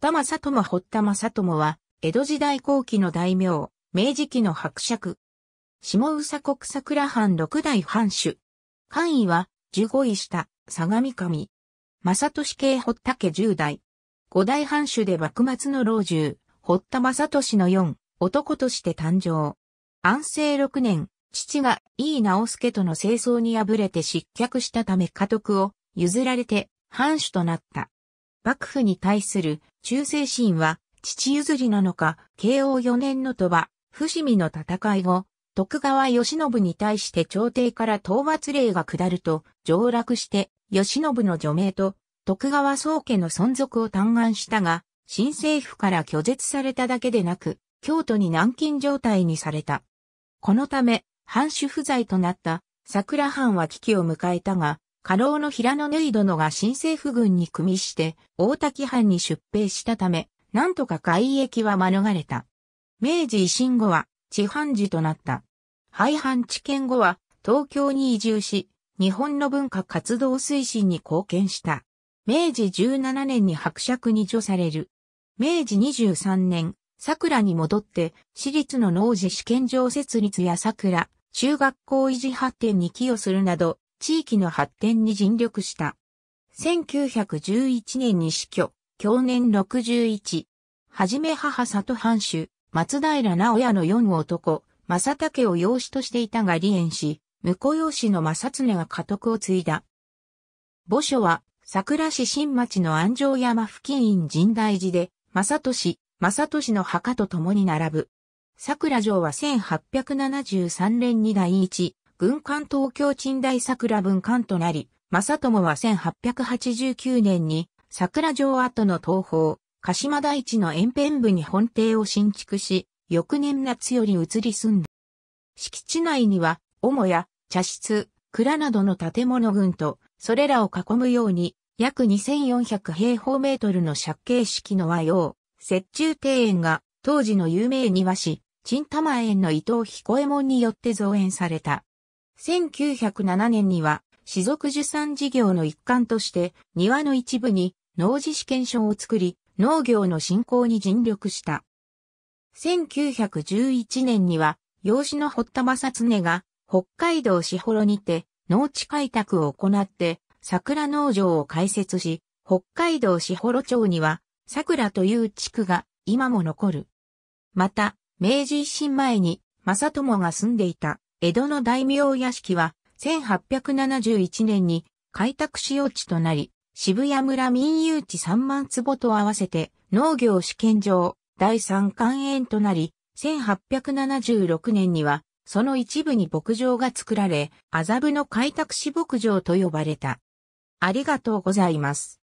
田正友堀田正友は、江戸時代後期の大名、明治期の伯爵。下宇佐国桜藩六代藩主。官位は、十五位下、相模神。正俊系堀田家十代。五代藩主で幕末の老中、堀田正俊の四、男として誕生。安政六年、父が井伊直助との清掃に敗れて失脚したため家督を譲られて藩主となった。幕府に対する忠誠心は父譲りなのか、慶応4年の鳥羽、伏見の戦い後、徳川義信に対して朝廷から討伐令が下ると、上落して、義信の除名と、徳川宗家の存続を嘆願したが、新政府から拒絶されただけでなく、京都に軟禁状態にされた。このため、藩主不在となった桜藩は危機を迎えたが、家老の平野縫殿が新政府軍に組みして、大滝藩に出兵したため、なんとか外役は免れた。明治維新後は、地藩寺となった。廃藩置県後は、東京に移住し、日本の文化活動推進に貢献した。明治17年に伯爵に除される。明治23年、桜に戻って、私立の農事試験場設立や桜、中学校維持発展に寄与するなど、地域の発展に尽力した。1911年に死去、去年61。はじめ母里藩主、松平直也の四男、正武を養子としていたが離縁し、婿養子の正常が家督を継いだ。墓所は、桜市新町の安城山付近院神大寺で、正俊、正俊の墓と共に並ぶ。桜城は1873年に第一、軍艦東京鎮大桜文館となり、正友は1889年に桜城跡の東方、鹿島大地の延辺部に本邸を新築し、翌年夏より移り住んだ。敷地内には、母屋、茶室、蔵などの建物群と、それらを囲むように、約2400平方メートルの借景式の和洋、雪中庭園が、当時の有名庭師、陳玉園の伊藤彦右衛門によって造園された。1907年には、私族受産事業の一環として、庭の一部に農事試験所を作り、農業の振興に尽力した。1911年には、養子の堀田正恒が、北海道士幌にて、農地開拓を行って、桜農場を開設し、北海道士幌町には、桜という地区が今も残る。また、明治維新前に、正友が住んでいた江戸の大名屋敷は、1871年に開拓使用地となり、渋谷村民有地3万坪と合わせて農業試験場第3官園となり、1876年にはその一部に牧場が作られ、麻布の開拓市牧場と呼ばれた。ありがとうございます。